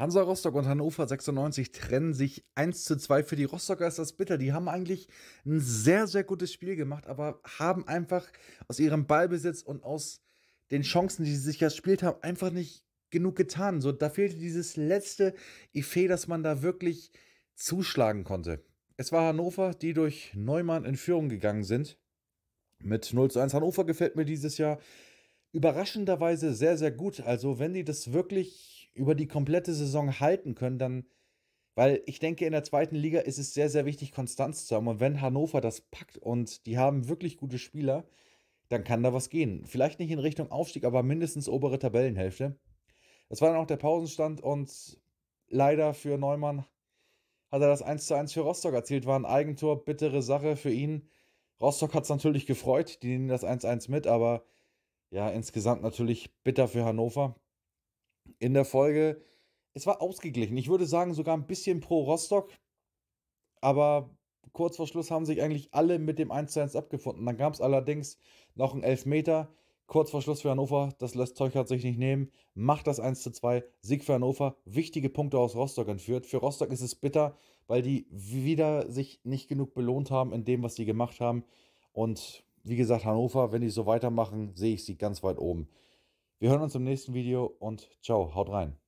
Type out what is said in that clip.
Hansa Rostock und Hannover 96 trennen sich 1 zu 2. Für die Rostocker ist das bitter. Die haben eigentlich ein sehr, sehr gutes Spiel gemacht, aber haben einfach aus ihrem Ballbesitz und aus den Chancen, die sie sich erspielt haben, einfach nicht genug getan. So, da fehlte dieses letzte Effet, dass man da wirklich zuschlagen konnte. Es war Hannover, die durch Neumann in Führung gegangen sind. Mit 0 zu 1. Hannover gefällt mir dieses Jahr überraschenderweise sehr, sehr gut. Also, wenn die das wirklich über die komplette Saison halten können, dann, weil ich denke, in der zweiten Liga ist es sehr, sehr wichtig, Konstanz zu haben. Und wenn Hannover das packt und die haben wirklich gute Spieler, dann kann da was gehen. Vielleicht nicht in Richtung Aufstieg, aber mindestens obere Tabellenhälfte. Das war dann auch der Pausenstand und leider für Neumann hat er das 1 zu 1 für Rostock erzielt. War ein Eigentor, bittere Sache für ihn. Rostock hat es natürlich gefreut, die nehmen das 1-1 mit, aber ja, insgesamt natürlich bitter für Hannover in der Folge. Es war ausgeglichen. Ich würde sagen, sogar ein bisschen pro Rostock. Aber kurz vor Schluss haben sich eigentlich alle mit dem 1:1 abgefunden. Dann gab es allerdings noch einen Elfmeter. Kurz vor Schluss für Hannover, das lässt Teuchert sich nicht nehmen, macht das 1:2, Sieg für Hannover, wichtige Punkte aus Rostock entführt. Für Rostock ist es bitter, weil die wieder sich nicht genug belohnt haben in dem, was sie gemacht haben. Und wie gesagt, Hannover, wenn die so weitermachen, sehe ich sie ganz weit oben. Wir hören uns im nächsten Video und ciao, haut rein.